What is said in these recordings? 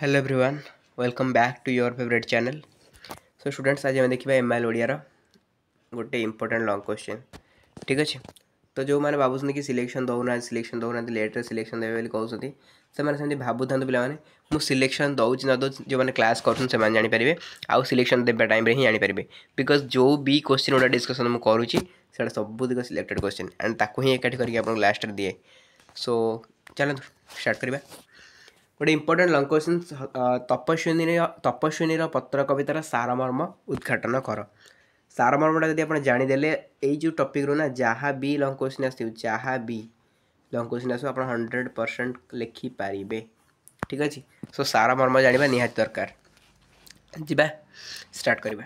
hello everyone welcome back to your favourite channel so students आज आम देखा M L Odiyar गोटे इम्पोर्टाट लंग क्वेश्चन ठीक अच्छे तो जो मैंने भावुँ कि सिलेक्शन दौना सिलेक्शन दौना लेट्रे सिलेक्शन देवे कहते से था पे मुझ सिलेक्शन दौर न दौच जो मैंने क्लास कर जानीपर आउ सिलेक्शन देवे टाइम हिं जानीपर बिकज जो भी क्वेश्चन गुड़ा डिस्कसन मुझे सैटा सबुद सिलेक्टेड क्वेश्चन एंड ताक ही एकाठी करके लास्ट दिए सो चलो स्टार्ट करवा ଗୋଟେ ଇମ୍ପୋର୍ଟାଣ୍ଟ ଲଙ୍ଗ କ୍ୱେଶ୍ଚିନ୍ ତପସ୍ୱିନୀର ତପସ୍ୱିନୀର ପତ୍ର କବିତାର ସାରମର୍ମ ଉଦ୍ଘାଟନ କର ସାରମର୍ମଟା ଯଦି ଆପଣ ଜାଣିଦେଲେ ଏଇ ଯେଉଁ ଟପିକ୍ରୁ ନା ଯାହା ବି ଲଙ୍ଗ କ୍ୱେଶ୍ଚିନ୍ ଆସିବ ଯାହା ବି ଲଙ୍ଗ କ୍ୱେଶ୍ଚିନ୍ ଆସିବ ଆପଣ ହଣ୍ଡ୍ରେଡ଼ ପରସେଣ୍ଟ ଲେଖିପାରିବେ ଠିକ୍ ଅଛି ସୋ ସାରମର୍ମ ଜାଣିବା ନିହାତି ଦରକାର ଯିବା ଷ୍ଟାର୍ଟ କରିବା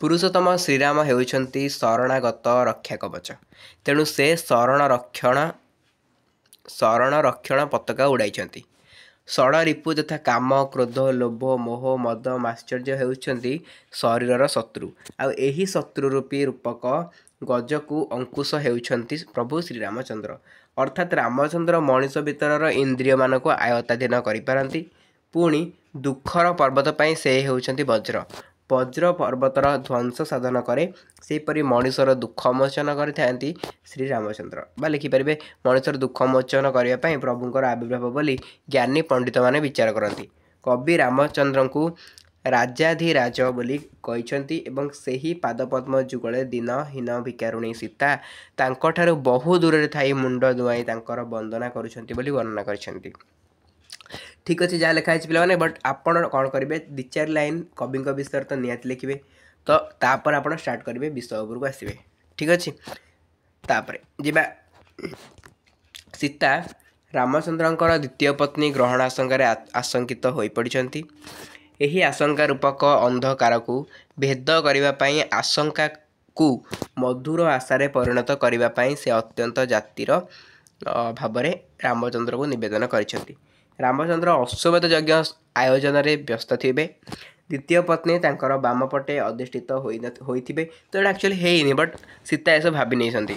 ପୁରୁଷୋତ୍ତମ ଶ୍ରୀରାମ ହେଉଛନ୍ତି ଶରଣାଗତ ରକ୍ଷା କବଚ ତେଣୁ ସେ ଶରଣ ରକ୍ଷଣ ଶରଣ ରକ୍ଷଣ ପତାକା ଉଡ଼ାଇଛନ୍ତି ଷଡ଼ ରିପୁ ଯଥା କାମ କ୍ରୋଧ ଲୋଭ ମୋହ ମଦ ମାଶ୍ଚର୍ଯ୍ୟ ହେଉଛନ୍ତି ଶରୀରର ଶତ୍ରୁ ଆଉ ଏହି ଶତ୍ରୁ ରୂପୀ ରୂପକ ଗଜକୁ ଅଙ୍କୁଶ ହେଉଛନ୍ତି ପ୍ରଭୁ ଶ୍ରୀରାମଚନ୍ଦ୍ର ଅର୍ଥାତ୍ ରାମଚନ୍ଦ୍ର ମଣିଷ ଭିତରର ଇନ୍ଦ୍ରିୟମାନଙ୍କୁ ଆୟତ୍ତାଧୀନ କରିପାରନ୍ତି ପୁଣି ଦୁଃଖର ପର୍ବତ ପାଇଁ ସେ ହେଉଛନ୍ତି ବଜ୍ର ବଜ୍ର ପର୍ବତର ଧ୍ୱଂସ ସାଧନ କରେ ସେହିପରି ମଣିଷର ଦୁଃଖ ମୋଚନ କରିଥାନ୍ତି ଶ୍ରୀରାମଚନ୍ଦ୍ର ବା ଲେଖିପାରିବେ ମଣିଷର ଦୁଃଖ ମୋଚନ କରିବା ପାଇଁ ପ୍ରଭୁଙ୍କର ଆବିର୍ଭାବ ବୋଲି ଜ୍ଞାନୀ ପଣ୍ଡିତମାନେ ବିଚାର କରନ୍ତି କବି ରାମଚନ୍ଦ୍ରଙ୍କୁ ରାଜାଧିରାଜ ବୋଲି କହିଛନ୍ତି ଏବଂ ସେହି ପାଦପଦ୍ମ ଯୁଗଳେ ଦିନ ହୀନ ଭିକାରୁଣୀ ସୀତା ତାଙ୍କଠାରୁ ବହୁ ଦୂରରେ ଥାଇ ମୁଣ୍ଡ ଧୁଆଇ ତାଙ୍କର ବନ୍ଦନା କରୁଛନ୍ତି ବୋଲି ବର୍ଣ୍ଣନା କରିଛନ୍ତି ঠিক ଅଛି ଯାହା ଲେଖା ହେଇଛି ପିଲାମାନେ ବଟ୍ ଆପଣ କ'ଣ କରିବେ ଦୁଇ ଚାରି ଲାଇନ୍ କବିଙ୍କ ବିଷୟରେ ତ ନିହାତି ଲେଖିବେ ତ ତାପରେ ଆପଣ ଷ୍ଟାର୍ଟ କରିବେ ବିଷୟ ଉପରକୁ ଆସିବେ ଠିକ୍ ଅଛି ତାପରେ ଯିବା ସୀତା ରାମଚନ୍ଦ୍ରଙ୍କର ଦ୍ୱିତୀୟ ପତ୍ନୀ ଗ୍ରହଣ ଆଶଙ୍କାରେ ଆଶଙ୍କିତ ହୋଇପଡ଼ିଛନ୍ତି ଏହି ଆଶଙ୍କା ରୂପକ ଅନ୍ଧକାରକୁ ଭେଦ କରିବା ପାଇଁ ଆଶଙ୍କାକୁ ମଧୁର ଆଶାରେ ପରିଣତ କରିବା ପାଇଁ ସେ ଅତ୍ୟନ୍ତ ଜାତିର ଭାବରେ ରାମଚନ୍ଦ୍ରକୁ ନିବେଦନ କରିଛନ୍ତି ରାମଚନ୍ଦ୍ର ଅଶ୍ୱମେଧ ଯଜ୍ଞ ଆୟୋଜନରେ ବ୍ୟସ୍ତ ଥିବେ ଦ୍ୱିତୀୟ ପତ୍ନୀ ତାଙ୍କର ବାମପଟେ ଅଧିଷ୍ଠିତ ହୋଇଥିବେ ତ ଏଇଟା ଆକ୍ଚୁଆଲି ହେଇନି ବଟ୍ ସୀତା ଏସବୁ ଭାବି ନେଇଛନ୍ତି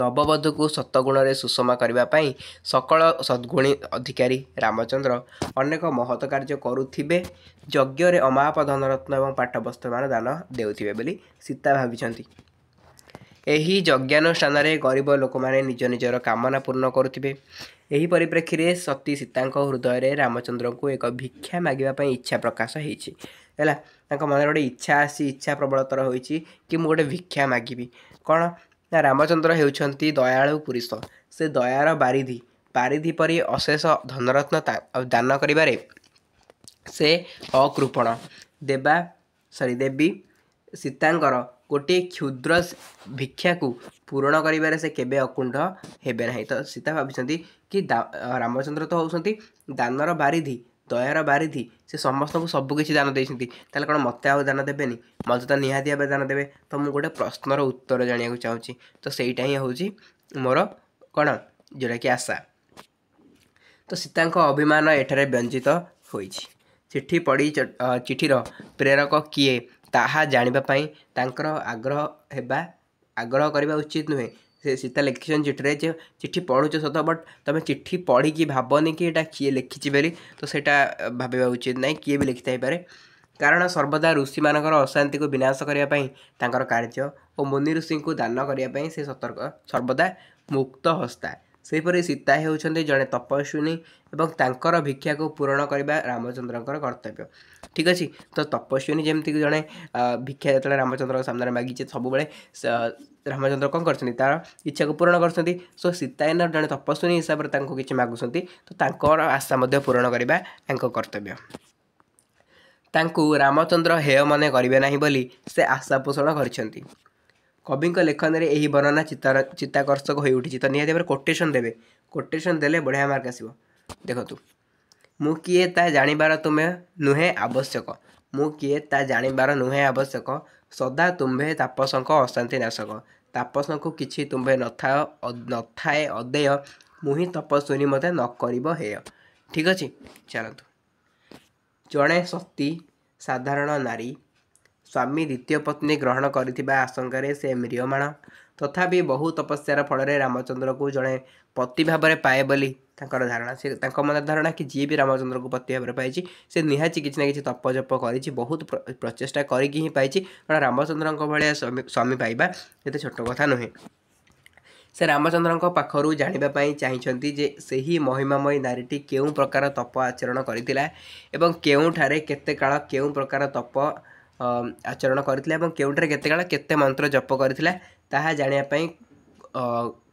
ନବବଧୂକୁ ସତଗୁଣରେ ସୁଷମା କରିବା ପାଇଁ ସକଳ ସଦ୍ଗୁଣୀ ଅଧିକାରୀ ରାମଚନ୍ଦ୍ର ଅନେକ ମହତ କାର୍ଯ୍ୟ କରୁଥିବେ ଯଜ୍ଞରେ ଅମାପ ଧନରତ୍ନ ଏବଂ ପାଠବସ୍ତ୍ରମାନ ଦାନ ଦେଉଥିବେ ବୋଲି ସୀତା ଭାବିଛନ୍ତି ଏହି ଯଜ୍ଞାନୁଷ୍ଠାନରେ ଗରିବ ଲୋକମାନେ ନିଜ ନିଜର କାମନା ପୂର୍ଣ୍ଣ କରୁଥିବେ ଏହି ପରିପ୍ରେକ୍ଷୀରେ ସତୀ ସୀତାଙ୍କ ହୃଦୟରେ ରାମଚନ୍ଦ୍ରଙ୍କୁ ଏକ ଭିକ୍ଷା ମାଗିବା ପାଇଁ ଇଚ୍ଛା ପ୍ରକାଶ ହେଇଛି ହେଲା ତାଙ୍କ ମନରେ ଗୋଟେ ଇଚ୍ଛା ଆସି ଇଚ୍ଛା ପ୍ରବଳତର ହୋଇଛି କି ମୁଁ ଗୋଟେ ଭିକ୍ଷା ମାଗିବି କ'ଣ ନା ରାମଚନ୍ଦ୍ର ହେଉଛନ୍ତି ଦୟାଳୁ ପୁରୁଷ ସେ ଦୟାର ବାରିଧି ବାରିଧି ପରି ଅଶେଷ ଧନରତ୍ନ ଦାନ କରିବାରେ ସେ ଅକୃପଣ ଦେବା ସରି ଦେବୀ ସୀତାଙ୍କର ଗୋଟିଏ କ୍ଷୁଦ୍ର ଭିକ୍ଷାକୁ ପୂରଣ କରିବାରେ ସେ କେବେ ଅକୁଣ୍ଠ ହେବେ ନାହିଁ ତ ସୀତା ଭାବିଛନ୍ତି କି ରାମଚନ୍ଦ୍ର ତ ହେଉଛନ୍ତି ଦାନର ବାରିଧି ଦୟାର ବାରିଧି ସେ ସମସ୍ତଙ୍କୁ ସବୁକିଛି ଦାନ ଦେଇଛନ୍ତି ତାହେଲେ କ'ଣ ମୋତେ ଆଉ ଦାନ ଦେବେନି ମୋତେ ତ ନିହାତି ଭାବେ ଦାନ ଦେବେ ତ ମୁଁ ଗୋଟେ ପ୍ରଶ୍ନର ଉତ୍ତର ଜାଣିବାକୁ ଚାହୁଁଛି ତ ସେଇଟା ହିଁ ହେଉଛି ମୋର କ'ଣ ଯେଉଁଟାକି ଆଶା ତ ସୀତାଙ୍କ ଅଭିମାନ ଏଠାରେ ବ୍ୟଞ୍ଜିତ ହୋଇଛି ଚିଠି ପଢ଼ି ଚିଠିର ପ୍ରେରକ କିଏ ତାହା ଜାଣିବା ପାଇଁ ତାଙ୍କର ଆଗ୍ରହ ହେବା ଆଗ୍ରହ କରିବା ଉଚିତ ନୁହେଁ ସେ ସୀତା ଲେଖିଛନ୍ତି ଚିଠିରେ ଯେ ଚିଠି ପଢ଼ୁଛ ସତ ବଟ୍ ତୁମେ ଚିଠି ପଢ଼ିକି ଭାବନି କି ଏଇଟା କିଏ ଲେଖିଛି ବୋଲି ତ ସେଇଟା ଭାବିବା ଉଚିତ ନାହିଁ କିଏ ବି ଲେଖିଥାଇପାରେ କାରଣ ସର୍ବଦା ଋଷିମାନଙ୍କର ଅଶାନ୍ତିକୁ ବିନାଶ କରିବା ପାଇଁ ତାଙ୍କର କାର୍ଯ୍ୟ ଓ ମୁନି ଋଷିଙ୍କୁ ଦାନ କରିବା ପାଇଁ ସେ ସତର୍କ ସର୍ବଦା ମୁକ୍ତ ହସ୍ତା ସେହିପରି ସୀତା ହେଉଛନ୍ତି ଜଣେ ତପସ୍ୱିନୀ ଏବଂ ତାଙ୍କର ଭିକ୍ଷାକୁ ପୂରଣ କରିବା ରାମଚନ୍ଦ୍ରଙ୍କର କର୍ତ୍ତବ୍ୟ ଠିକ୍ ଅଛି ତ ତପସ୍ୱିନୀ ଯେମିତିକି ଜଣେ ଭିକ୍ଷା ଯେତେବେଳେ ରାମଚନ୍ଦ୍ରଙ୍କ ସାମ୍ନାରେ ମାଗିଛି ସବୁବେଳେ ରାମଚନ୍ଦ୍ର କ'ଣ କରିଛନ୍ତି ତା'ର ଇଚ୍ଛାକୁ ପୂରଣ କରୁଛନ୍ତି ସୋ ସୀତା ଏଇନା ଜଣେ ତପସ୍ୱିନୀ ହିସାବରେ ତାଙ୍କୁ କିଛି ମାଗୁଛନ୍ତି ତ ତାଙ୍କର ଆଶା ମଧ୍ୟ ପୂରଣ କରିବା ତାଙ୍କ କର୍ତ୍ତବ୍ୟ ତାଙ୍କୁ ରାମଚନ୍ଦ୍ର ହେୟ ମନେ କରିବେ ନାହିଁ ବୋଲି ସେ ଆଶା ପୋଷଣ କରିଛନ୍ତି କବିଙ୍କ ଲେଖନରେ ଏହି ବର୍ଣ୍ଣନା ଚିତ୍ତାର ଚିତ୍ତାକର୍ଷକ ହୋଇ ଉଠିଛି ତ ନିହାତି ଭାବରେ କୋଟେସନ୍ ଦେବେ କୋଟେସନ୍ ଦେଲେ ବଢ଼ିଆ ମାର୍କ ଆସିବ ଦେଖନ୍ତୁ ମୁଁ କିଏ ତାହା ଜାଣିବାର ତୁମେ ନୁହେଁ ଆବଶ୍ୟକ ମୁଁ କିଏ ତାହା ଜାଣିବାର ନୁହେଁ ଆବଶ୍ୟକ ସଦା ତୁମ୍ଭେ ତାପସଙ୍କ ଅଶାନ୍ତି ନାଶକ ତାପସଙ୍କୁ କିଛି ତୁମ୍ଭେ ନଥାଅ ନଥାଏ ଅଦେୟ ମୁଁ ହିଁ ତପସ୍ୱିନୀ ମୋତେ ନ କରିବ ହେୟ ଠିକ୍ ଅଛି ଚାଲନ୍ତୁ ଜଣେ ସତୀ ସାଧାରଣ ନାରୀ ସ୍ୱାମୀ ଦ୍ୱିତୀୟ ପତ୍ନୀ ଗ୍ରହଣ କରିଥିବା ଆଶଙ୍କାରେ ସେ ମ୍ରିୟମାଣ ତଥାପି ବହୁ ତପସ୍ୟାର ଫଳରେ ରାମଚନ୍ଦ୍ରକୁ ଜଣେ ପତି ଭାବରେ ପାଏ ବୋଲି ତାଙ୍କର ଧାରଣା ସେ ତାଙ୍କ ମନରେ ଧାରଣା କି ଯିଏ ବି ରାମଚନ୍ଦ୍ରକୁ ପତି ଭାବରେ ପାଇଛି ସେ ନିହାତି କିଛି ନା କିଛି ତପଜପ କରିଛି ବହୁତ ପ୍ରଚେଷ୍ଟା କରିକି ହିଁ ପାଇଛି କାରଣ ରାମଚନ୍ଦ୍ରଙ୍କ ଭଳିଆ ସ୍ୱାମୀ ପାଇବା ଏତେ ଛୋଟ କଥା ନୁହେଁ ସେ ରାମଚନ୍ଦ୍ରଙ୍କ ପାଖରୁ ଜାଣିବା ପାଇଁ ଚାହିଁଛନ୍ତି ଯେ ସେହି ମହିମାମୟୀ ନାରୀଟି କେଉଁ ପ୍ରକାର ତପ ଆଚରଣ କରିଥିଲା ଏବଂ କେଉଁଠାରେ କେତେ କାଳ କେଉଁ ପ୍ରକାର ତପ ଆଚରଣ କରିଥିଲେ ଏବଂ କେଉଁଠାରେ କେତେକାଳ କେତେ ମନ୍ତ୍ର ଜପ କରିଥିଲେ ତାହା ଜାଣିବା ପାଇଁ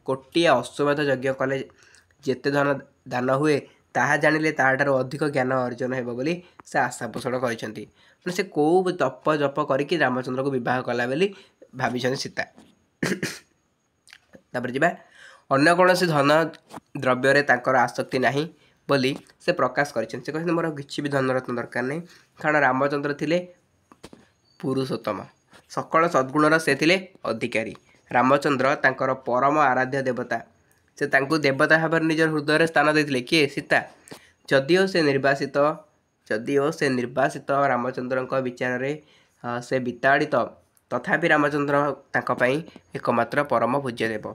କୋଟିଏ ଅଶ୍ୱମେଧ ଯଜ୍ଞ କଲେ ଯେତେ ଧନ ଦାନ ହୁଏ ତାହା ଜାଣିଲେ ତାହାଠାରୁ ଅଧିକ ଜ୍ଞାନ ଅର୍ଜନ ହେବ ବୋଲି ସେ ଆଶା ପୋଷଣ କରିଛନ୍ତି ମାନେ ସେ କେଉଁ ତପ ଜପ କରିକି ରାମଚନ୍ଦ୍ରକୁ ବିବାହ କଲା ବୋଲି ଭାବିଛନ୍ତି ସୀତା ତାପରେ ଯିବା ଅନ୍ୟ କୌଣସି ଧନ ଦ୍ରବ୍ୟରେ ତାଙ୍କର ଆସକ୍ତି ନାହିଁ ବୋଲି ସେ ପ୍ରକାଶ କରିଛନ୍ତି ସେ କହିଛନ୍ତି ମୋର କିଛି ବି ଧନରତ୍ନ ଦରକାର ନାହିଁ କାରଣ ରାମଚନ୍ଦ୍ର ଥିଲେ ପୁରୁଷୋତ୍ତମ ସକଳ ସଦ୍ଗୁଣର ସେ ଥିଲେ ଅଧିକାରୀ ରାମଚନ୍ଦ୍ର ତାଙ୍କର ପରମ ଆରାଧ୍ୟ ଦେବତା ସେ ତାଙ୍କୁ ଦେବତା ଭାବରେ ନିଜର ହୃଦୟରେ ସ୍ଥାନ ଦେଇଥିଲେ କିଏ ସୀତା ଯଦିଓ ସେ ନିର୍ବାସିତ ଯଦିଓ ସେ ନିର୍ବାସିତ ରାମଚନ୍ଦ୍ରଙ୍କ ବିଚାରରେ ସେ ବିତାଡ଼ିତ ତଥାପି ରାମଚନ୍ଦ୍ର ତାଙ୍କ ପାଇଁ ଏକମାତ୍ର ପରମ ପୂଜ୍ୟ ଦେବ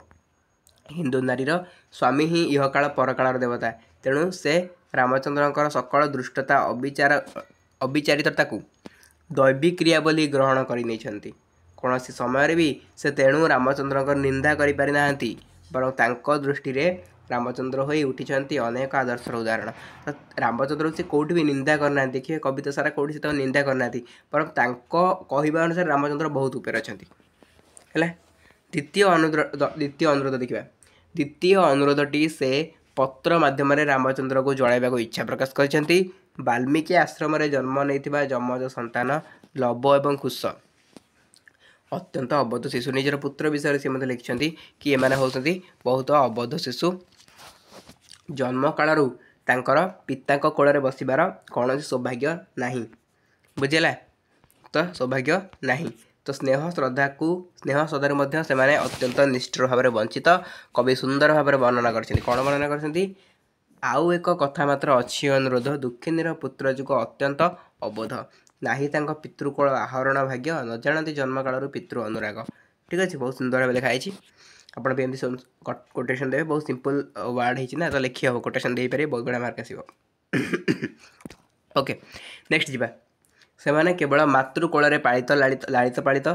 ହିନ୍ଦୁ ନାରୀର ସ୍ୱାମୀ ହିଁ ଇହକାଳ ପରକାଳର ଦେବତା ତେଣୁ ସେ ରାମଚନ୍ଦ୍ରଙ୍କର ସକଳ ଦୃଷ୍ଟତା ଅବିଚାର ଅବିଚାରିତତାକୁ ଦୈବିକ କ୍ରିୟା ବୋଲି ଗ୍ରହଣ କରିନେଇଛନ୍ତି କୌଣସି ସମୟରେ ବି ସେ ତେଣୁ ରାମଚନ୍ଦ୍ରଙ୍କର ନିନ୍ଦା କରିପାରିନାହାନ୍ତି ବରଂ ତାଙ୍କ ଦୃଷ୍ଟିରେ ରାମଚନ୍ଦ୍ର ହୋଇ ଉଠିଛନ୍ତି ଅନେକ ଆଦର୍ଶର ଉଦାହରଣ ତ ରାମଚନ୍ଦ୍ରକୁ ସେ କେଉଁଠି ବି ନିନ୍ଦା କରିନାହାନ୍ତି ଦେଖିବେ କବିତା ସାରା କେଉଁଠି ସେ ତାଙ୍କୁ ନିନ୍ଦା କରିନାହାନ୍ତି ବରଂ ତାଙ୍କ କହିବା ଅନୁସାରେ ରାମଚନ୍ଦ୍ର ବହୁତ ଉପରେ ଅଛନ୍ତି ହେଲା ଦ୍ୱିତୀୟ ଅନୁରୋଧ ଦ୍ୱିତୀୟ ଅନୁରୋଧ ଦେଖିବା ଦ୍ୱିତୀୟ ଅନୁରୋଧଟି ସେ ପତ୍ର ମାଧ୍ୟମରେ ରାମଚନ୍ଦ୍ରକୁ ଜଣାଇବାକୁ ଇଚ୍ଛା ପ୍ରକାଶ କରିଛନ୍ତି ବାଲ୍ମୀକି ଆଶ୍ରମରେ ଜନ୍ମ ନେଇଥିବା ଯମଜ ସନ୍ତାନ ଲବ ଏବଂ କୁଶ ଅତ୍ୟନ୍ତ ଅବଧ ଶିଶୁ ନିଜର ପୁତ୍ର ବିଷୟରେ ସେ ମଧ୍ୟ ଲେଖିଛନ୍ତି କି ଏମାନେ ହେଉଛନ୍ତି ବହୁତ ଅବଧ ଶିଶୁ ଜନ୍ମକାଳରୁ ତାଙ୍କର ପିତାଙ୍କ କୋଳରେ ବସିବାର କୌଣସି ସୌଭାଗ୍ୟ ନାହିଁ ବୁଝିଲା ତ ସୌଭାଗ୍ୟ ନାହିଁ ତ ସ୍ନେହ ଶ୍ରଦ୍ଧାକୁ ସ୍ନେହ ଶ୍ରଦ୍ଧାରୁ ମଧ୍ୟ ସେମାନେ ଅତ୍ୟନ୍ତ ନିଷ୍ଠୁର ଭାବରେ ବଞ୍ଚିତ କବି ସୁନ୍ଦର ଭାବରେ ବର୍ଣ୍ଣନା କରିଛନ୍ତି କ'ଣ ବର୍ଣ୍ଣନା କରିଛନ୍ତି ଆଉ ଏକ କଥା ମାତ୍ର ଅଛି ଅନୁରୋଧ ଦୁଃଖିନୀର ପୁତ୍ର ଯୁଗ ଅତ୍ୟନ୍ତ ଅବୋଧ ନାହିଁ ତାଙ୍କ ପିତୃକୋଳ ଆହରଣ ଭାଗ୍ୟ ନ ଜାଣନ୍ତି ଜନ୍ମକାଳରୁ ପିତୃ ଅନୁରାଗ ଠିକ୍ ଅଛି ବହୁତ ସୁନ୍ଦର ଭାବେ ଲେଖା ହେଇଛି ଆପଣ ବି ଏମିତି କୋଟେସନ୍ ଦେବେ ବହୁତ ସିମ୍ପଲ୍ ୱାର୍ଡ଼ ହେଇଛି ନା ତ ଲେଖି ହେବ କୋଟେସନ୍ ଦେଇପାରିବେ ବହୁତ ଗୁଡ଼ା ମାର୍କ ଆସିବ ଓକେ ନେକ୍ସଟ ଯିବା ସେମାନେ କେବଳ ମାତୃକୋଳରେ ପାଳିତ ଲାଳିତ ଲାଳିତ ପାଳିତ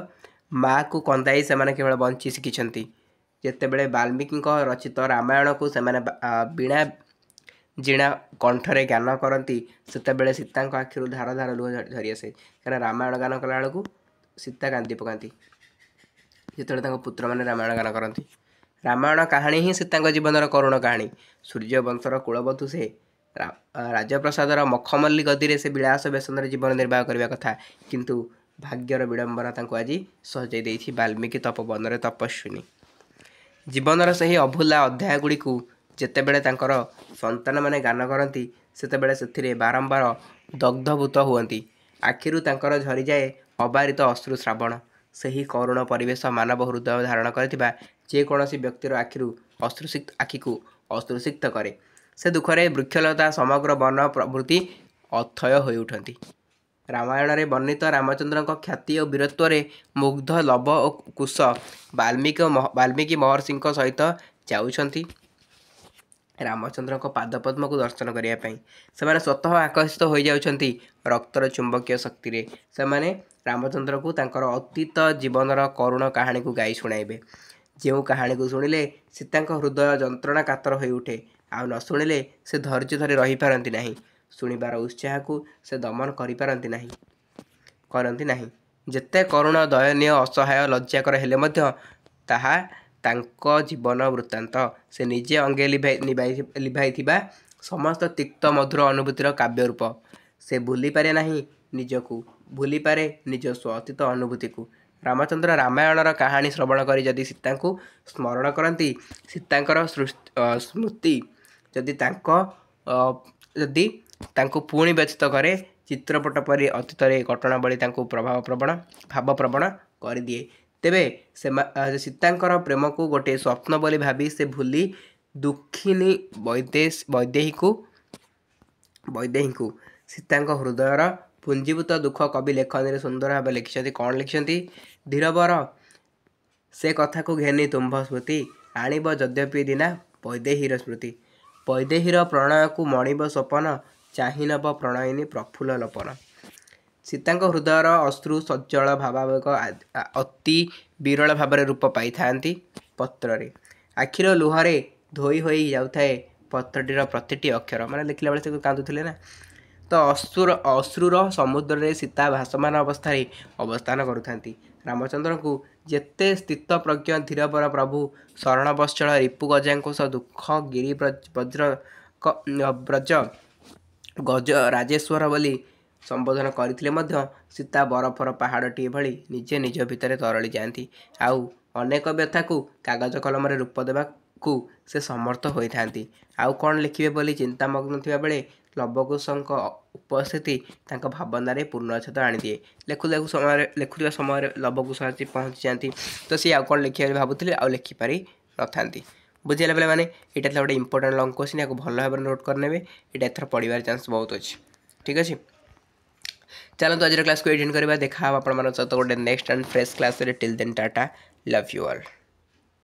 ମାଆକୁ କନ୍ଦାଇ ସେମାନେ କେବଳ ବଞ୍ଚି ଶିଖିଛନ୍ତି ଯେତେବେଳେ ବାଲ୍ମୀକିଙ୍କ ରଚିତ ରାମାୟଣକୁ ସେମାନେ ବିଣା ଜିଣା କଣ୍ଠରେ ଗାନ କରନ୍ତି ସେତେବେଳେ ସୀତାଙ୍କ ଆଖିରୁ ଧାର ଧାର ଲୁହ ଝରିଆସେ କାରଣ ରାମାୟଣ ଗାନ କଲାବେଳକୁ ସୀତା କାନ୍ଦି ପକାନ୍ତି ଯେତେବେଳେ ତାଙ୍କ ପୁତ୍ରମାନେ ରାମାୟଣ ଗାନ କରନ୍ତି ରାମାୟଣ କାହାଣୀ ହିଁ ସୀତାଙ୍କ ଜୀବନର କରୁଣ କାହାଣୀ ସୂର୍ଯ୍ୟବଂଶର କୁଳବଧୂ ସେ ରାଜପ୍ରସାଦର ମଖମଲ୍ଲି ଗଦିରେ ସେ ବିଳାସ ବେସନରେ ଜୀବନ ନିର୍ବାହ କରିବା କଥା କିନ୍ତୁ ଭାଗ୍ୟର ବିଡ଼ମ୍ବନା ତାଙ୍କୁ ଆଜି ସହଜାଇ ଦେଇଛି ବାଲ୍ମୀକି ତପବନରେ ତପସ୍ୱିନୀ ଜୀବନର ସେହି ଅଭୁଲା ଅଧ୍ୟାୟଗୁଡ଼ିକୁ ଯେତେବେଳେ ତାଙ୍କର ସନ୍ତାନମାନେ ଗାନ କରନ୍ତି ସେତେବେଳେ ସେଥିରେ ବାରମ୍ବାର ଦଗ୍ଧଭୂତ ହୁଅନ୍ତି ଆଖିରୁ ତାଙ୍କର ଝରିଯାଏ ଅବାରିତ ଅଶ୍ରୁ ଶ୍ରାବଣ ସେହି କରୁଣ ପରିବେଶ ମାନବ ହୃଦୟ ଧାରଣ କରିଥିବା ଯେକୌଣସି ବ୍ୟକ୍ତିର ଆଖିରୁ ଅଶ୍ରୁସିକ୍ତ ଆଖିକୁ ଅଶ୍ରୁସିକ୍ତ କରେ ସେ ଦୁଃଖରେ ବୃକ୍ଷଲତା ସମଗ୍ର ବନ ପ୍ରଭୃତି ଅଥୟ ହୋଇଉଠନ୍ତି ରାମାୟଣରେ ବର୍ଣ୍ଣିତ ରାମଚନ୍ଦ୍ରଙ୍କ ଖ୍ୟାତି ଓ ବୀରତ୍ୱରେ ମୁଗ୍ଧ ଲବ ଓ କୁଶ ବାଲ୍ମୀକି ବାଲ୍ମୀକି ମହର୍ଷିଙ୍କ ସହିତ ଯାଉଛନ୍ତି ରାମଚନ୍ଦ୍ରଙ୍କ ପାଦପଦ୍ମକୁ ଦର୍ଶନ କରିବା ପାଇଁ ସେମାନେ ସ୍ୱତଃ ଆକର୍ଷିତ ହୋଇଯାଉଛନ୍ତି ରକ୍ତର ଚୁମ୍ବକୀୟ ଶକ୍ତିରେ ସେମାନେ ରାମଚନ୍ଦ୍ରଙ୍କୁ ତାଙ୍କର ଅତୀତ ଜୀବନର କରୁଣ କାହାଣୀକୁ ଗାଇ ଶୁଣାଇବେ ଯେଉଁ କାହାଣୀକୁ ଶୁଣିଲେ ସୀତାଙ୍କ ହୃଦୟ ଯନ୍ତ୍ରଣା କାତର ହୋଇଉଠେ ଆଉ ନ ଶୁଣିଲେ ସେ ଧୈର୍ଯ୍ୟ ଧରି ରହିପାରନ୍ତି ନାହିଁ ଶୁଣିବାର ଉତ୍ସାହକୁ ସେ ଦମନ କରିପାରନ୍ତି ନାହିଁ କରନ୍ତି ନାହିଁ ଯେତେ କରୁଣ ଦୟନୀୟ ଅସହାୟ ଲଜ୍ଜାକର ହେଲେ ମଧ୍ୟ ତାହା ତାଙ୍କ ଜୀବନ ବୃତ୍ତାନ୍ତ ସେ ନିଜେ ଅଙ୍ଗେ ଲିଭାଇ ଲିଭାଇଥିବା ସମସ୍ତ ତିକ୍ତ ମଧୁର ଅନୁଭୂତିର କାବ୍ୟ ରୂପ ସେ ଭୁଲିପାରେ ନାହିଁ ନିଜକୁ ଭୁଲିପାରେ ନିଜ ସ୍ୱ ଅତୀତ ଅନୁଭୂତିକୁ ରାମଚନ୍ଦ୍ର ରାମାୟଣର କାହାଣୀ ଶ୍ରବଣ କରି ଯଦି ସୀତାଙ୍କୁ ସ୍ମରଣ କରନ୍ତି ସୀତାଙ୍କର ସ୍ମୃତି ଯଦି ତାଙ୍କ ଯଦି ତାଙ୍କୁ ପୁଣି ବ୍ୟତୀତ କରେ ଚିତ୍ରପଟ ପରି ଅତୀତରେ ଘଟଣାବଳୀ ତାଙ୍କୁ ପ୍ରଭାବ ପ୍ରବଣ ଭାବପ୍ରବଣ କରିଦିଏ तेबे प्रेम को गोटे स्वप्न बोली भाबी से स्वप्नु भासी भुली दुःखिन वैदेशीको बैदेहीको सीता हृदय र पुँजीभूत दुख कवि लेखन रे सुन्दर भावे लेखिसक धीरबर से कथा को घेणी तुम्भ स्मृति आनिबो जद्यपि दिना वैदेही र स्मृति बैदेही र प्रणय को स्वपन चाहिँ न प्रणयनी प्रफुल्ल लोपन सीता हृदय अश्रु सज्जल भावावेग अति विरल भाव रूप पाई पत्र आखिर लुहर धोई हो जाए पत्रटीर प्रति अक्षर मैंने लिखला बेल कादू ना तो अश्र अश्रुर समुद्र रे सीता भाषमान अवस्था अवस्थान करमचंद्र को जिते स्थित प्रज्ञ धीर पर प्रभु शरण बश्चल रिपु गजा को दुख गिरी ब्रज ब्रज गज राजेश्वर बोली ସମ୍ବୋଧନ କରିଥିଲେ ମଧ୍ୟ ସୀତା ବରଫର ପାହାଡ଼ଟିଏ ଭଳି ନିଜେ ନିଜ ଭିତରେ ତରଳି ଯାଆନ୍ତି ଆଉ ଅନେକ ବ୍ୟଥାକୁ କାଗଜ କଲମରେ ରୂପ ଦେବାକୁ ସେ ସମର୍ଥ ହୋଇଥାନ୍ତି ଆଉ କ'ଣ ଲେଖିବେ ବୋଲି ଚିନ୍ତାମଗ୍ନ ଥିବାବେଳେ ଲବକୁଶଙ୍କ ଉପସ୍ଥିତି ତାଙ୍କ ଭାବନାରେ ପୂର୍ଣ୍ଣଚ୍ଛେଦ ଆଣିଦିଏ ଲେଖୁ ଲେଖୁ ସମୟରେ ଲେଖୁଥିବା ସମୟରେ ଲବକୁଶ ଆସି ପହଞ୍ଚିଯାଆନ୍ତି ତ ସିଏ ଆଉ କ'ଣ ଲେଖିବେ ଭାବୁଥିଲେ ଆଉ ଲେଖିପାରି ନଥାନ୍ତି ବୁଝିଗଲା ପିଲାମାନେ ଏଇଟା ଥିଲା ଗୋଟେ ଇମ୍ପୋର୍ଟାଣ୍ଟ ଲଙ୍ଗ କୋଶ୍ଚିନ୍ ଏହାକୁ ଭଲ ଭାବରେ ନୋଟ୍ କରିନେବେ ଏଇଟା ଏଥର ପଢ଼ିବାର ଚାନ୍ସ ବହୁତ ଅଛି ଠିକ୍ ଅଛି ଚାଲନ୍ତୁ ଆଜିର କ୍ଲାସ୍କୁ ଏଡିଟ୍ କରିବା ଦେଖା ହେବ ଆପଣମାନଙ୍କ ସହିତ ଗୋଟେ ନେକ୍ସଟ ଆଣ୍ଡ ଫ୍ରେଶ୍ କ୍ଲାସ୍ରେ till then tata love you all